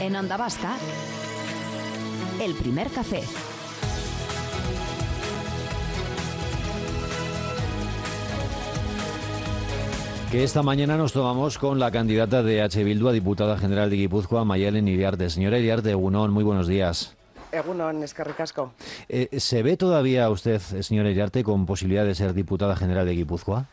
En Onda el primer café. que esta mañana nos tomamos con la candidata de H. Bildu a diputada general de Guipúzcoa, Mayelen Iriarte. Señora Iriarte, Egunon, muy buenos días. Egunon, escarricasco. Eh, ¿Se ve todavía usted, señora Iriarte, con posibilidad de ser diputada general de Guipúzcoa?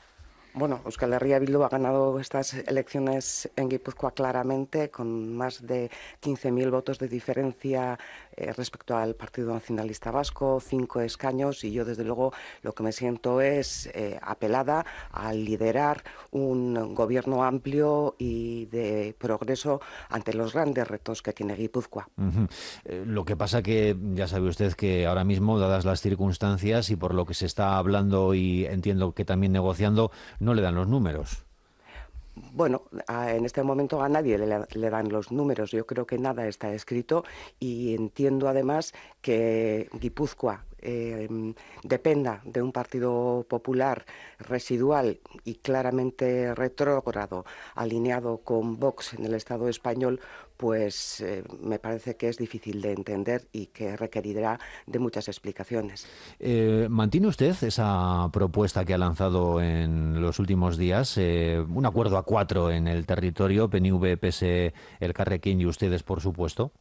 Bueno, Euskal Herria Bildu ha ganado estas elecciones en Guipúzcoa claramente, con más de 15.000 votos de diferencia eh, respecto al Partido Nacionalista Vasco, cinco escaños y yo desde luego lo que me siento es eh, apelada a liderar un gobierno amplio y de progreso ante los grandes retos que tiene Guipúzcoa. Eh, lo que pasa que ya sabe usted que ahora mismo, dadas las circunstancias y por lo que se está hablando y entiendo que también negociando, no le dan los números bueno, en este momento a nadie le, dan los números. Yo creo que nada está escrito y entiendo además que Guipúzcoa em, dependa de un partido popular residual y claramente retrógrado, alineado con Vox en el Estado español, pues eh, me parece que es difícil de entender y que requerirá de muchas explicaciones. Eh, ¿Mantiene usted esa propuesta que ha lanzado en los últimos días? Eh, un acuerdo a cuatro en el territorio, PNV, PSE, el Carrequín y ustedes, por supuesto.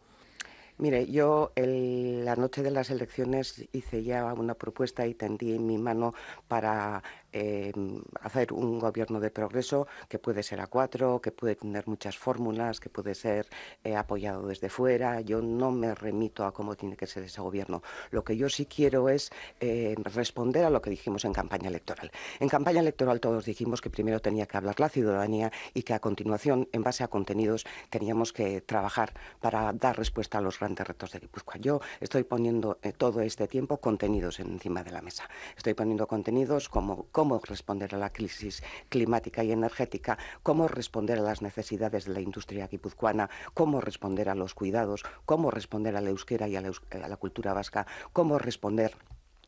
Mire, yo la noche de las elecciones hice ya una propuesta y tendí mi mano para Em, hacer un gobierno de progreso que puede ser a cuatro, que puede tener muchas fórmulas, que puede ser eh, apoyado desde fuera. Yo no me remito a cómo tiene que ser ese gobierno. Lo que yo sí quiero es em, responder a lo que dijimos en campaña electoral. En campaña electoral todos dijimos que primero tenía que hablar la ciudadanía y que a continuación, en base a contenidos, teníamos que trabajar para dar respuesta a los grandes retos de Guipúzcoa. Yo estoy poniendo eh, todo este tiempo contenidos encima de la mesa. Estoy poniendo contenidos como cómo responder a la crisis climática y energética, cómo responder a las necesidades de la industria guipuzcoana, cómo responder a los cuidados, cómo responder a la euskera y a la, a la cultura vasca, cómo responder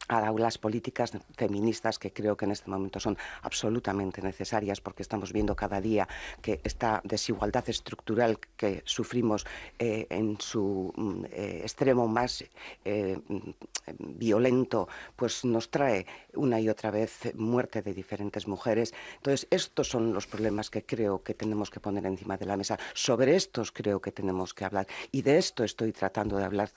a las políticas feministas que creo que en este momento son absolutamente necesarias porque estamos viendo cada día que esta desigualdad estructural que sufrimos eh, en su mm, eh, extremo más eh, mm, violento pues nos trae una y otra vez muerte de diferentes mujeres. Entonces estos son los problemas que creo que tenemos que poner encima de la mesa. Sobre estos creo que tenemos que hablar y de esto estoy tratando de hablar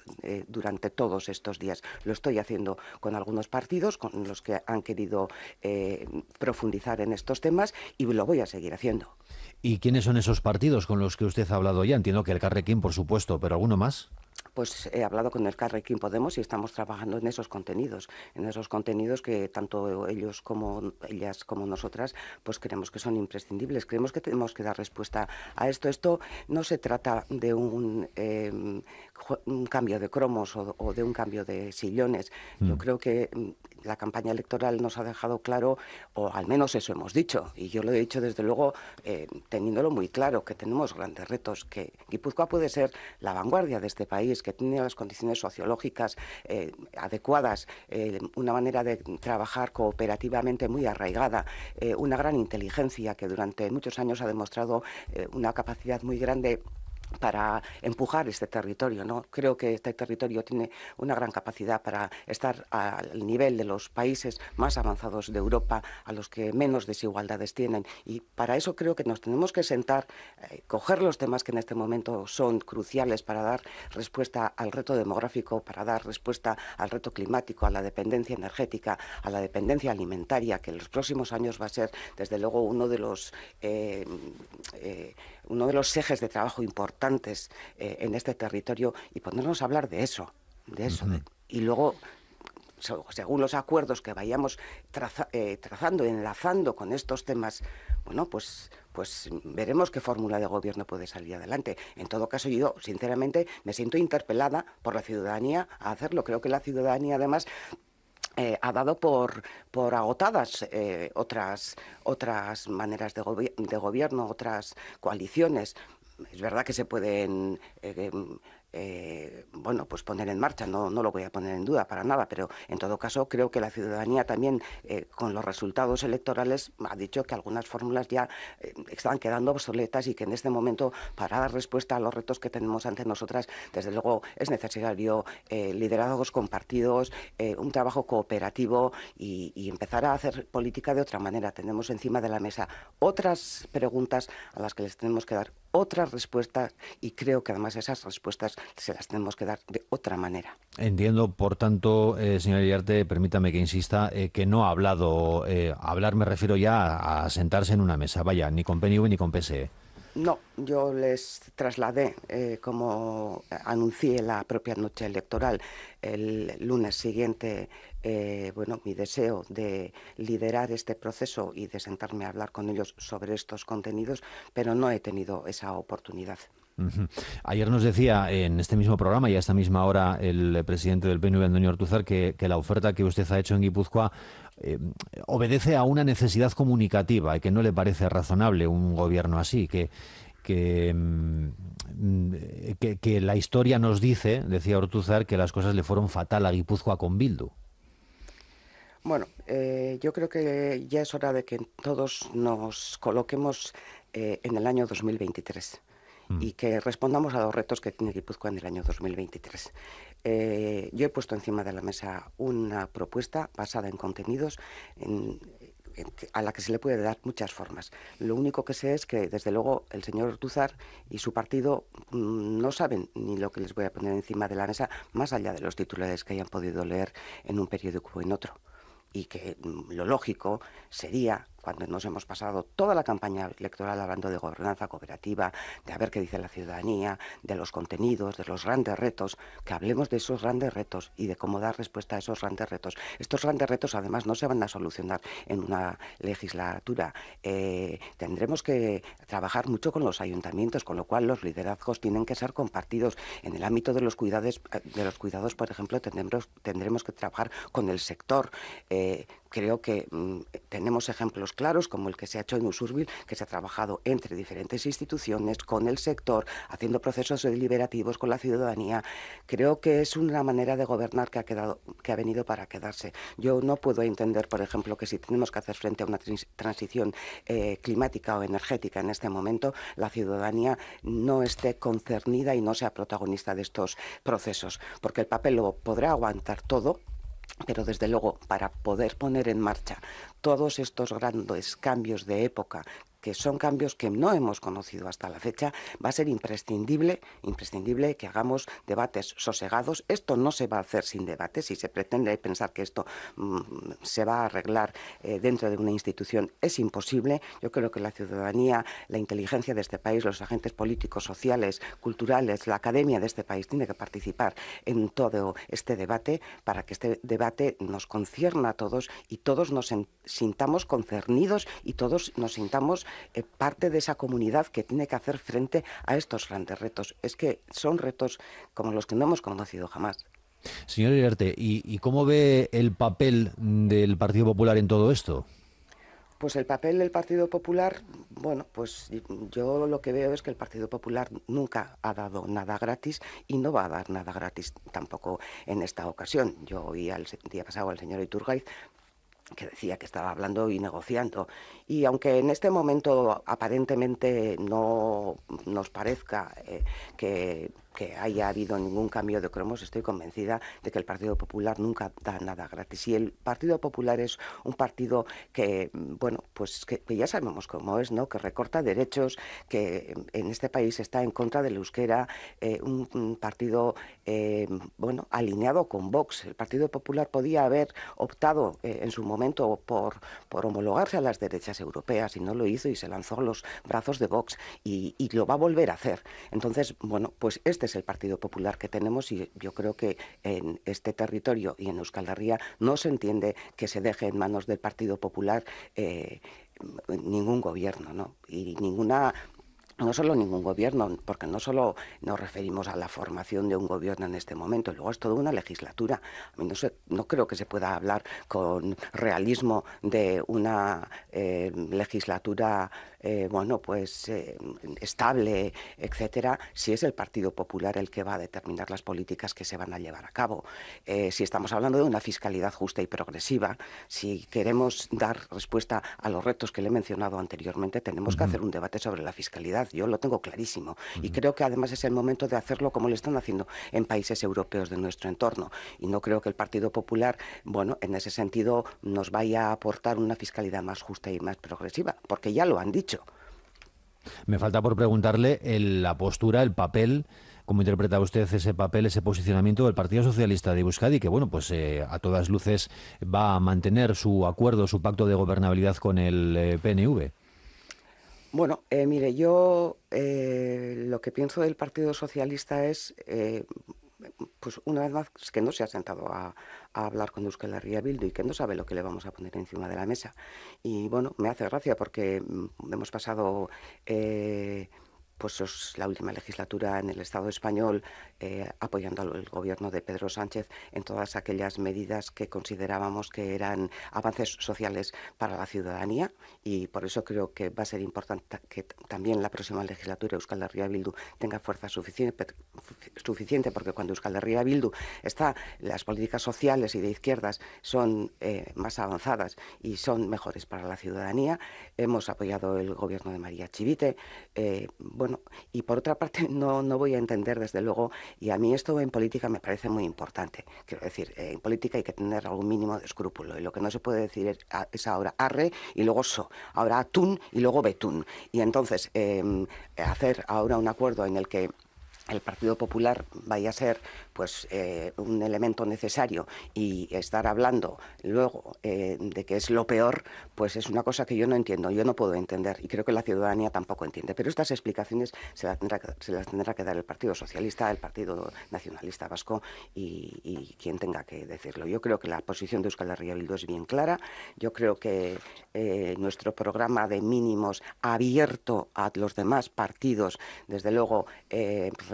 durante todos estos días. Lo estoy haciendo con algunos partidos con los que han querido eh, profundizar en estos temas y lo voy a seguir haciendo. ¿Y quiénes son esos partidos con los que usted ha hablado ya? Entiendo que el Carrequín, por supuesto, pero ¿alguno más? pues he hablado con el Carrequín Podemos y estamos trabajando en esos contenidos, en esos contenidos que tanto ellos como ellas como nosotras, pues creemos que son imprescindibles. Creemos que tenemos que dar respuesta a esto. Esto no se trata de un, em, cambio de cromos o, de un cambio de sillones. Yo mm. creo que mm, la campaña electoral nos ha dejado claro, o al menos eso hemos dicho, y yo lo he dicho desde luego eh, teniéndolo muy claro, que tenemos grandes retos, que Guipúzcoa puede ser la vanguardia de este país, que tiene las condiciones sociológicas eh, adecuadas, eh, una manera de trabajar cooperativamente muy arraigada, una gran inteligencia que durante muchos años ha demostrado una capacidad muy grande para empujar este territorio. ¿no? Creo que este territorio tiene una gran capacidad para estar al nivel de los países más avanzados de Europa, a los que menos desigualdades tienen. Y para eso creo que nos tenemos que sentar, eh, coger los temas que en este momento son cruciales para dar respuesta al reto demográfico, para dar respuesta al reto climático, a la dependencia energética, a la dependencia alimentaria, que en los próximos años va a ser, desde luego, uno de los, eh, eh, uno de los ejes de trabajo importantes eh, en este territorio y ponernos a hablar de eso, de eso. Y luego según los acuerdos que vayamos eh, trazando, enlazando con estos temas, bueno, pues, pues veremos qué fórmula de gobierno puede salir adelante. En todo caso, yo, sinceramente, me siento interpelada por la ciudadanía a hacerlo. Creo que la ciudadanía, además, eh, ha dado por, por agotadas otras, otras maneras de gobierno, otras coaliciones es verdad que se pueden eh, em, eh, bueno, pues poner en marcha, no, no, lo voy a poner en duda para nada, pero en todo caso creo que la ciudadanía también eh, con los resultados electorales ha dicho que algunas fórmulas ya eh, están quedando obsoletas y que en este momento para dar respuesta a los retos que tenemos ante nosotras, desde luego es necesario liderazgos compartidos, un trabajo cooperativo y, y empezar a hacer política de otra manera. Tenemos encima de la mesa otras preguntas a las que les tenemos que dar otras respuestas y creo que además esas respuestas se las tenemos que dar de otra manera. Entiendo, por tanto, eh, señor permítame que insista, eh, que no ha hablado, eh, hablar me refiero ya a, sentarse en una mesa, vaya, ni con PNV ni con PSE. No, yo les trasladé, eh, como anuncié la propia noche electoral, el lunes siguiente, bueno, mi deseo de liderar este proceso y de sentarme a hablar con ellos sobre estos contenidos, pero no he tenido esa oportunidad. Ayer nos decía en este mismo programa y a esta misma hora el presidente del PNV, Antonio Ortuzar, que, que la oferta que usted ha hecho en Guipúzcoa eh, obedece a una necesidad comunicativa y que no le parece razonable un gobierno así, mm, que, que, la historia nos dice, decía Ortuzar, que las cosas le fueron fatal a Guipúzcoa con Bildu. Bueno, eh, yo creo que ya es hora de que todos nos coloquemos eh, en el año 2023. Mm. y que respondamos a los retos que tiene Guipúzcoa en el año 2023. Eh, yo he puesto encima de la mesa una propuesta basada en contenidos, a la que se le puede dar muchas formas. Lo único que sé es que, desde luego, el señor Ortuzar y su partido mm, no saben ni lo que les voy a poner encima de la mesa, más allá de los titulares que hayan podido leer en un periódico o en otro. Y que mm, lo lógico sería cuando nos hemos pasado toda la campaña electoral hablando de gobernanza cooperativa, de a ver qué dice la ciudadanía, de los contenidos, de los grandes retos, que hablemos de esos grandes retos y de cómo dar respuesta a esos grandes retos. Estos grandes retos además no se van a solucionar en una legislatura. Eh, tendremos que trabajar mucho con los ayuntamientos, con lo cual los liderazgos tienen que ser compartidos. En el ámbito de los cuidados, eh, de los cuidados por ejemplo, tendremos, tendremos que trabajar con el sector. Eh, creo que mm, tenemos ejemplos claros como el que se ha hecho en Usurbil, que se ha trabajado entre diferentes instituciones, con el sector, haciendo procesos deliberativos con la ciudadanía. Creo que es una manera de gobernar que ha, quedado, que ha venido para quedarse. Yo no puedo entender, por ejemplo, que si tenemos que hacer frente a una transición eh, climática o energética en este momento, la ciudadanía no esté concernida y no sea protagonista de estos procesos, porque el papel lo podrá aguantar todo, pero desde luego, para poder poner en marcha todos estos grandes cambios de época que son cambios que no hemos conocido hasta la fecha, va a ser imprescindible, imprescindible que hagamos debates sosegados. Esto no se va a hacer sin debate. Si se pretende pensar que esto mm, se va a arreglar eh, dentro de una institución, es imposible. Yo creo que la ciudadanía, la inteligencia de este país, los agentes políticos, sociales, culturales, la academia de este país tiene que participar en todo este debate para que este debate nos concierne a todos y todos nos sintamos concernidos y todos nos sintamos eh, parte de esa comunidad que tiene que hacer frente a estos grandes retos. Es que son retos como los que no hemos conocido jamás. Señor Irarte, ¿y, ¿y cómo ve el papel del Partido Popular en todo esto? Pues el papel del Partido Popular, bueno, pues yo lo que veo es que el Partido Popular nunca ha dado nada gratis y no va a dar nada gratis tampoco en esta ocasión. Yo oí el día pasado al señor Iturgaiz que decía que estaba hablando y negociando. Y aunque en este momento aparentemente no nos parezca eh, que que haya habido ningún cambio de cromos, estoy convencida de que el Partido Popular nunca da nada gratis. Y el Partido Popular es un partido que, mm, bueno, pues ya sabemos cómo es, ¿no? Que recorta derechos, que mm, en este país está en contra del euskera, eh, un, partido, eh, bueno, alineado con Vox. El Partido Popular podía haber optado eh, en su momento por, homologarse a las derechas europeas y no lo hizo y se lanzó a los brazos de Vox y, lo va a volver a hacer. Entonces, bueno, pues es este es el Partido Popular que tenemos y yo creo que en este territorio y en Euskal Herria no se entiende que se deje en manos del Partido Popular eh, ningún gobierno ¿no? y ninguna no solo ningún gobierno, porque no solo nos referimos a la formación de un gobierno en este momento, luego es toda una legislatura. no, creo que se pueda hablar con realismo de una eh, legislatura eh, bueno, pues eh, estable, etcétera, si es el Partido Popular el que va a determinar las políticas que se van a llevar a cabo. Eh, si estamos hablando de una fiscalidad justa y progresiva, si queremos dar respuesta a los retos que le he mencionado anteriormente, tenemos que hacer un debate sobre la fiscalidad. Yo lo tengo clarísimo y creo que además es el momento de hacerlo como lo están haciendo en países europeos de nuestro entorno. Y no creo que el Partido Popular, bueno, en ese sentido nos vaya a aportar una fiscalidad más justa y más progresiva, porque ya lo han dicho me falta por preguntarle la postura, el papel ¿Cómo interpreta usted ese papel, ese posicionamiento del Partido Socialista de Euskadi, que bueno, pues eh, a todas luces va a mantener su acuerdo, su pacto de gobernabilidad con el eh, PNV? Bueno, eh, mire, yo lo que pienso del Partido Socialista es pues una vez más, que no se ha sentado a, hablar con Euskal Herria Bildu y que no sabe lo que le vamos a poner encima de la mesa. Y bueno, me hace gracia porque mm, hemos pasado... Eh, pues es la última legislatura en el Estado español eh, apoyando al gobierno de Pedro Sánchez en todas aquellas medidas que considerábamos que eran avances sociales para la ciudadanía y por eso creo que va a ser importante que también la próxima legislatura Euskal Herria Bildu tenga fuerza suficiente, suficiente porque cuando Euskal Herria Bildu está, las políticas sociales y de izquierdas son eh, más avanzadas y son mejores para la ciudadanía. Hemos apoyado el gobierno de María Chivite. Eh, y por otra parte no, voy a entender desde luego, y a mí esto en política me parece muy importante, quiero decir, eh, en política hay que tener algún mínimo de escrúpulo, y lo que no se puede decir es, ah, ahora arre y luego so, ahora atún y luego betún, y entonces em, hacer ahora un acuerdo en el que el Partido Popular vaya a ser pues eh, un elemento necesario y estar hablando luego eh, de que es lo peor, pues es una cosa que yo no entiendo, yo no puedo entender y creo que la ciudadanía tampoco entiende. Pero estas explicaciones se las tendrá, que dar el Partido Socialista, el Partido Nacionalista Vasco y, quien tenga que decirlo. Yo creo que la posición de Euskal Herria es bien clara. Yo creo que eh, nuestro programa de mínimos abierto a los demás partidos, desde luego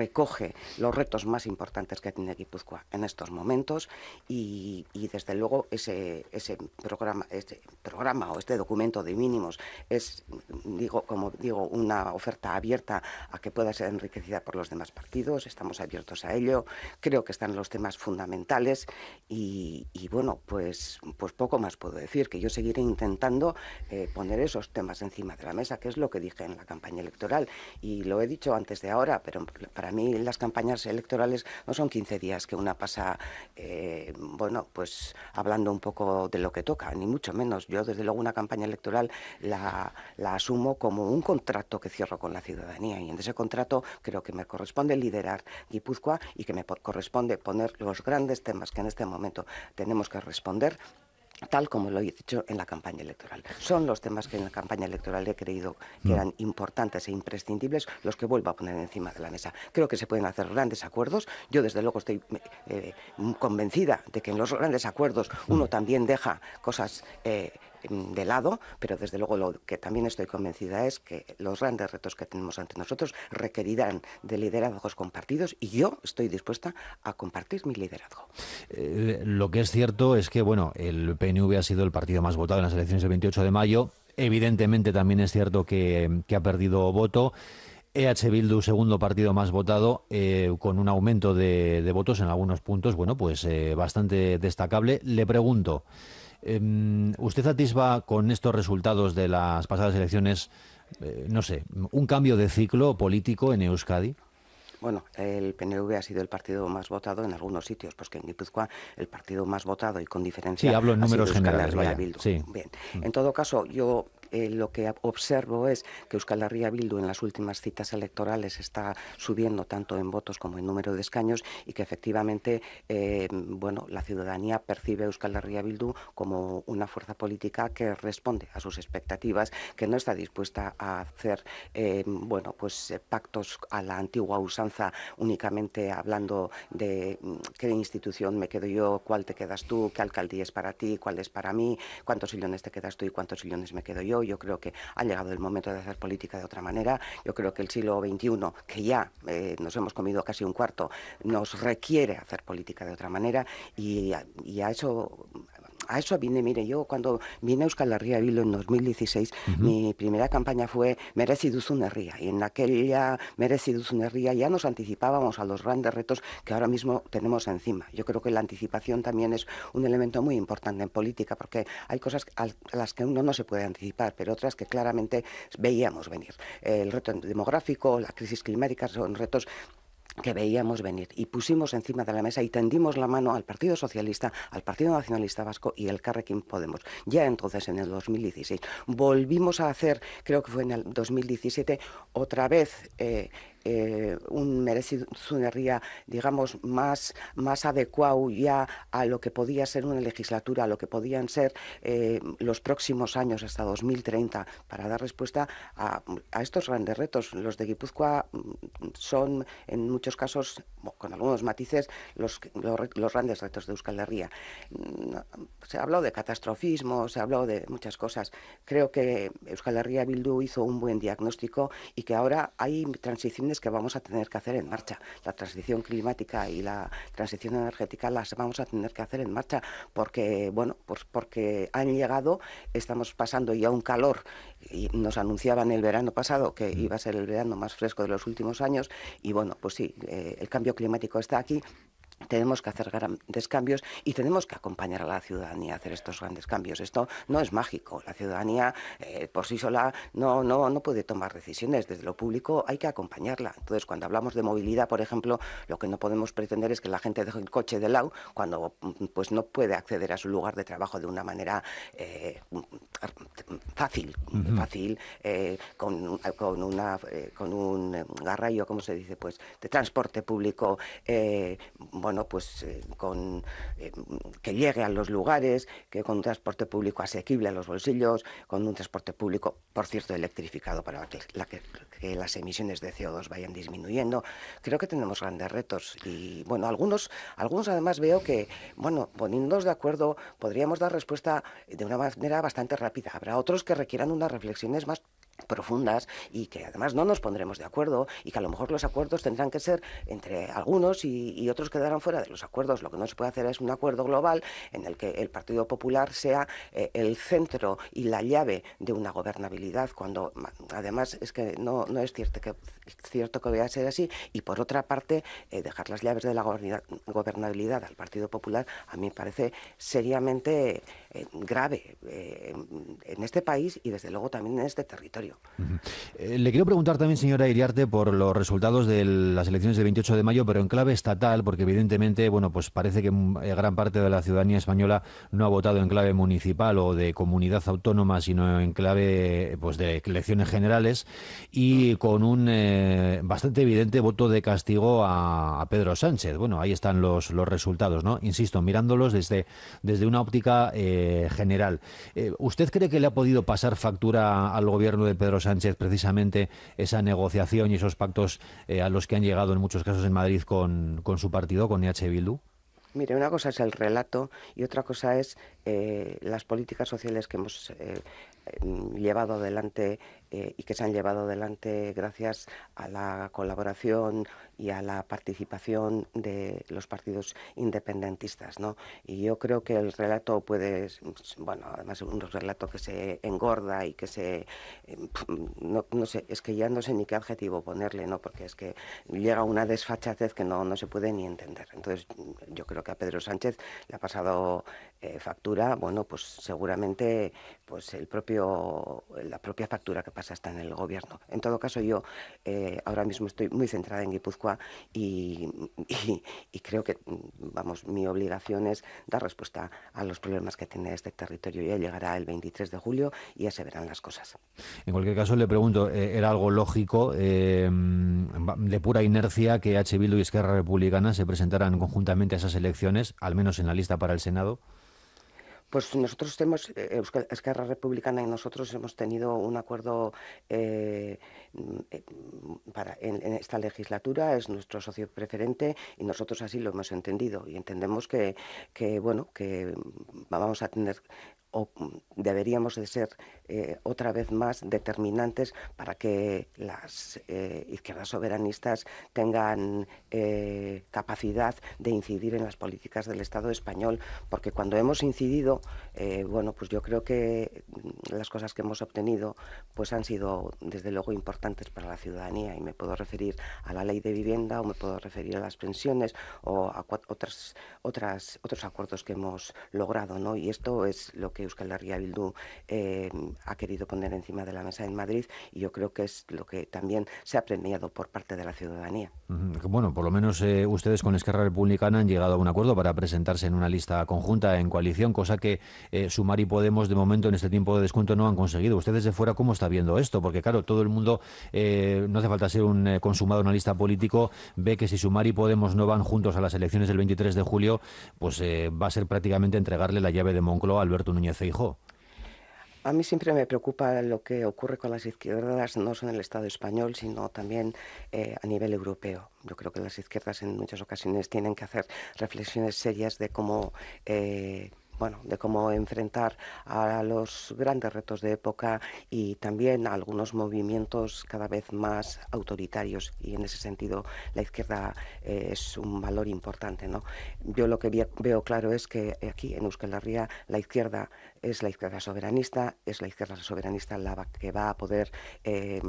recoge los retos más importantes que tiene Guipúzcoa en estos momentos y, desde luego ese, ese programa, este programa o este documento de mínimos es, digo, como digo, una oferta abierta a que pueda ser enriquecida por los demás partidos. Estamos abiertos a ello. Creo que están los temas fundamentales y, bueno, pues, pues poco más puedo decir, que yo seguiré intentando eh, poner esos temas encima de la mesa, que es lo que dije en la campaña electoral y lo he dicho antes de ahora, pero para a mí las campañas electorales no son 15 días que una pasa, eh, bueno, pues hablando un poco de lo que toca, ni mucho menos. Yo, desde luego, una campaña electoral la, la asumo como un contrato que cierro con la ciudadanía y en ese contrato creo que me corresponde liderar Guipúzcoa y que me corresponde poner los grandes temas que en este momento tenemos que responder tal como lo he dicho en la campaña electoral. Son los temas que en la campaña electoral he creído que mm. eran importantes e imprescindibles los que vuelvo a poner encima de la mesa. Creo que se pueden hacer grandes acuerdos. Yo, desde luego, estoy eh, convencida de que en los grandes acuerdos mm. uno también deja cosas eh, de lado, pero desde luego lo que también estoy convencida es que los grandes retos que tenemos ante nosotros requerirán de liderazgos compartidos y yo estoy dispuesta a compartir mi liderazgo. Eh, lo que es cierto es que, bueno, el PNV ha sido el partido más votado en las elecciones del 28 de mayo. Evidentemente también es cierto que, ha perdido voto. EH Bildu, segundo partido más votado, eh, con un aumento de, votos en algunos puntos, bueno, pues eh, bastante destacable. Le pregunto, Em, ¿Usted atisba con estos resultados de las pasadas elecciones, eh, no sé, un cambio de ciclo político en Euskadi? Bueno, el PNV ha sido el partido más votado en algunos sitios, pues que en Guipúzcoa el partido más votado y con diferencia. Sí, hablo en números generales. Mm. En todo caso, yo eh, lo que observo es que Euskal Herria Bildu en las últimas citas electorales está subiendo tanto en votos como en número de escaños y que efectivamente eh, bueno, la ciudadanía percibe a Euskal Herria Bildu como una fuerza política que responde a sus expectativas, que no está dispuesta a hacer eh, bueno, pues, pactos a la antigua usanza únicamente hablando de mm, qué institución me quedo yo, cuál te quedas tú, qué alcaldía es para ti, cuál es para mí, cuántos sillones te quedas tú y cuántos sillones me quedo yo yo creo que ha llegado el momento de hacer política de otra manera, yo creo que el siglo XXI, que ya eh, nos hemos comido casi un cuarto, nos requiere hacer política de otra manera y a eso a eso vine, mire, yo cuando vine a Euskal Herria en 2016, mi primera campaña fue Merecidus duzun y en aquella Merezi ya nos anticipábamos a los grandes retos que ahora mismo tenemos encima. Yo creo que la anticipación también es un elemento muy importante en política, porque hay cosas a las que uno no se puede anticipar, pero otras que claramente veíamos venir. El reto demográfico, la crisis climática, son retos que veíamos venir y pusimos encima de la mesa y tendimos la mano al Partido Socialista, al Partido Nacionalista Vasco y al Carrequín Podemos. Ya entonces, en el 2016, volvimos a hacer, creo que fue en el 2017, otra vez eh, eh, un merecido Zunerría, digamos, más, más adecuado ya a lo que podía ser una legislatura, a lo que podían ser eh, los próximos años hasta 2030, para dar respuesta a, estos grandes retos. Los de Guipúzcoa mm, son, en muchos casos, con algunos matices, los, los, grandes retos de Euskal Herria. Se hablado de catastrofismo, se ha hablado de muchas cosas. Creo que Euskal Herria Bildu hizo un buen diagnóstico y que ahora hay transiciones que vamos a tener que hacer en marcha. La transición climática y la transición energética las vamos a tener que hacer en marcha porque, bueno, pues porque han llegado, estamos pasando ya un calor y nos anunciaban el verano pasado que iba a ser el verano más fresco de los últimos años y bueno, pues sí, eh, el cambio climático está aquí tenemos que hacer grandes cambios y tenemos que acompañar a la ciudadanía a hacer estos grandes cambios. Esto no es mágico. La ciudadanía eh, por sí sola no, no, no puede tomar decisiones. Desde lo público hay que acompañarla. Entonces, cuando hablamos de movilidad, por ejemplo, lo que no podemos pretender es que la gente deje el coche de lado cuando mm, pues, no puede acceder a su lugar de trabajo de una manera eh, fácil, fácil eh, con, una, con un garrayo, ¿cómo se dice? Pues de transporte público bueno, pues eh, con eh, que llegue a los lugares, que con un transporte público asequible a los bolsillos, con un transporte público, por cierto, electrificado para que, que las emisiones de CO2 vayan disminuyendo. Creo que tenemos grandes retos y bueno, algunos, algunos además veo que, bueno, poniéndonos de acuerdo podríamos dar respuesta de una manera bastante rápida. Habrá otros que requieran unas reflexiones más profundas y que además no nos pondremos de acuerdo y que a lo mejor los acuerdos tendrán que ser entre algunos y, otros quedarán fuera de los acuerdos. Lo que no se puede hacer es un acuerdo global en el que el Partido Popular sea eh, el centro y la llave de una gobernabilidad, cuando además es que no, no es cierto que, cierto que vaya a ser así y por otra parte eh, dejar las llaves de la gobernabilidad al Partido Popular a mí me parece seriamente eh, grave en este país y desde luego también en este territorio. Eh, le quiero preguntar también, señora Iriarte, por los resultados de las elecciones del 28 de mayo, pero en clave estatal, porque evidentemente, bueno, pues parece que eh, gran parte de la ciudadanía española no ha votado en clave municipal o de comunidad autónoma, sino en clave pues de elecciones generales y con un eh, bastante evidente voto de castigo a, Pedro Sánchez. Bueno, ahí están los, los resultados, ¿no? Insisto, mirándolos desde, desde una óptica general. ¿Usted cree que le ha podido pasar factura al gobierno de Pedro Sánchez precisamente esa negociación y esos pactos eh, a los que han llegado en muchos casos en Madrid con, con su partido, con EH Bildu? Mire, una cosa es el relato y otra cosa es eh, las políticas sociales que hemos eh, llevado adelante eh, y que se han llevado adelante gracias a la colaboración y a la participación de los partidos independentistas. ¿no? Y yo creo que el relato puede, bueno, además un relato que se engorda y que se, em, no, no sé, es que ya no sé ni qué adjetivo ponerle, ¿no? porque es que llega una desfachatez que no, no se puede ni entender. Entonces yo creo que a Pedro Sánchez le ha pasado eh, factura, bueno, pues seguramente pues el propio, la propia factura que hasta en el gobierno. En todo caso, yo eh, ahora mismo estoy muy centrada en Guipúzcoa y, creo que, vamos, mi obligación es dar respuesta a los problemas que tiene este territorio. Ya llegará el 23 de julio y ya se verán las cosas. En cualquier caso, le pregunto, eh, ¿era algo lógico, eh, de pura inercia, que H. Bildu y Esquerra Republicana se presentaran conjuntamente a esas elecciones, al menos en la lista para el Senado? Pues nosotros tenemos, eh, Esquerra Republicana y nosotros hemos tenido un acuerdo eh, mm, eh, para, en, en, esta legislatura, es nuestro socio preferente y nosotros así lo hemos entendido y entendemos que, que bueno, que vamos a tener Mm, deberíamos de ser eh, otra vez más determinantes para que las eh, izquierdas soberanistas tengan eh, capacidad de incidir en las políticas del Estado español, porque cuando hemos incidido, bueno, pues yo creo que mm, las cosas que hemos obtenido pues han sido desde luego importantes para la ciudadanía y me puedo referir a la ley de vivienda o me puedo referir a las pensiones o a otras, otras, otros acuerdos que hemos logrado, ¿no? Y esto es lo que Euskal Herria Bildu eh, ha querido poner encima de la mesa en Madrid y yo creo que es lo que también se ha premiado por parte de la ciudadanía. Bueno, por lo menos eh, ustedes con Esquerra Republicana han llegado a un acuerdo para presentarse en una lista conjunta en coalición, cosa que eh, Sumar y Podemos de momento en este tiempo de descuento no han conseguido. Ustedes de fuera, ¿cómo está viendo esto? Porque claro, todo el mundo, no hace falta ser un consumado analista político, ve que si Sumar y Podemos no van juntos a las elecciones del 23 de julio, pues va a ser prácticamente entregarle la llave de Moncloa a Alberto Núñez a mí siempre me preocupa lo que ocurre con las izquierdas, no solo en el Estado español, sino también eh, a nivel europeo. Yo creo que las izquierdas en muchas ocasiones tienen que hacer reflexiones serias de cómo... Eh, bueno, de cómo enfrentar a los grandes retos de época y también a algunos movimientos cada vez más autoritarios. Y en ese sentido, la izquierda eh, es un valor importante. ¿no? Yo lo que veo claro es que eh, aquí en Euskal la izquierda es la izquierda soberanista, es la izquierda soberanista la que va a poder. Eh,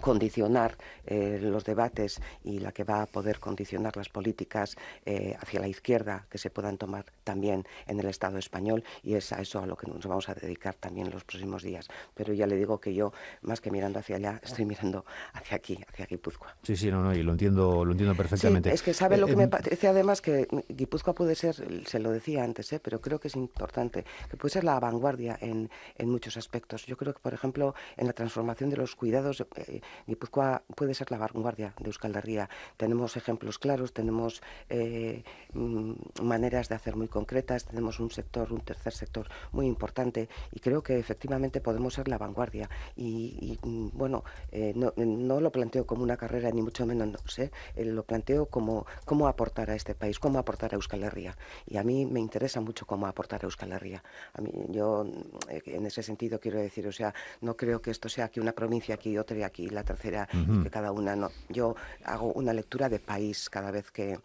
condicionar eh, los debates y la que va a poder condicionar las políticas eh, hacia la izquierda que se puedan tomar también en el Estado español y es a eso a lo que nos vamos a dedicar también los próximos días. Pero ya le digo que yo, más que mirando hacia allá, estoy mirando hacia aquí, hacia Guipúzcoa. Sí, sí, no, no, y lo entiendo, lo entiendo perfectamente. es que sabe eh, lo que me parece además que Guipúzcoa puede ser, se lo decía antes, pero creo que es importante, que puede ser la vanguardia en, en muchos aspectos. Yo creo que, por ejemplo, en la transformación de los cuidados Guipúzcoa pues, puede ser la vanguardia de Euskal Herria. Tenemos ejemplos claros, tenemos eh, mm, maneras de hacer muy concretas, tenemos un sector, un tercer sector muy importante y creo que efectivamente podemos ser la vanguardia. Y, mm, bueno, eh, no, lo planteo como una carrera ni mucho menos, no sé, eh, lo planteo como cómo aportar a este país, cómo aportar a Euskal Herria. Y a mí me interesa mucho cómo aportar a Euskal Herria. A mí, yo en ese sentido quiero decir, o sea, no creo que esto sea aquí una provincia, aquí otra y aquí la tercera, de cada una Yo hago una lectura de país cada vez que,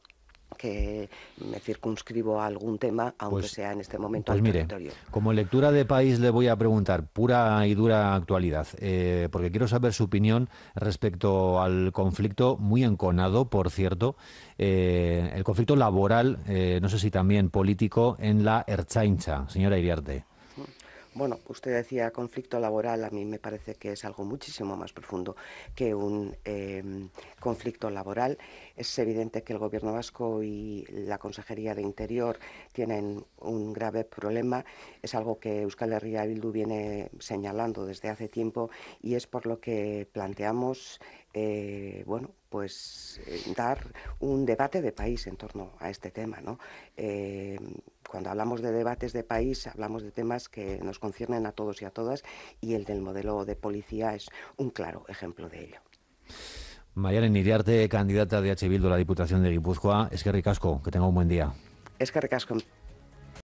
me circunscribo a algún tema, aunque pues, sea en este momento pues al Como lectura de país le voy a preguntar, pura y dura actualidad, eh, porque quiero saber su opinión respecto al conflicto muy enconado, por cierto, eh, el conflicto laboral, eh, no sé si también político, en la Erchaincha, señora Iriarte. Bueno, usted decía conflicto laboral, a mí me parece que es algo muchísimo más profundo que un em, conflicto laboral. Es evidente que el Gobierno vasco y la Consejería de Interior tienen un grave problema. Es algo que Euskal Herria Bildu viene señalando desde hace tiempo y es por lo que planteamos eh, bueno, pues eh, dar un debate de país en torno a este tema. Eh, cuando hablamos de debates de país, hablamos de temas que nos conciernen a todos y a todas y el del modelo de policía es un claro ejemplo de ello. Iriarte, candidata de a la Diputación de Guipúzcoa, es que tenga un buen día. Es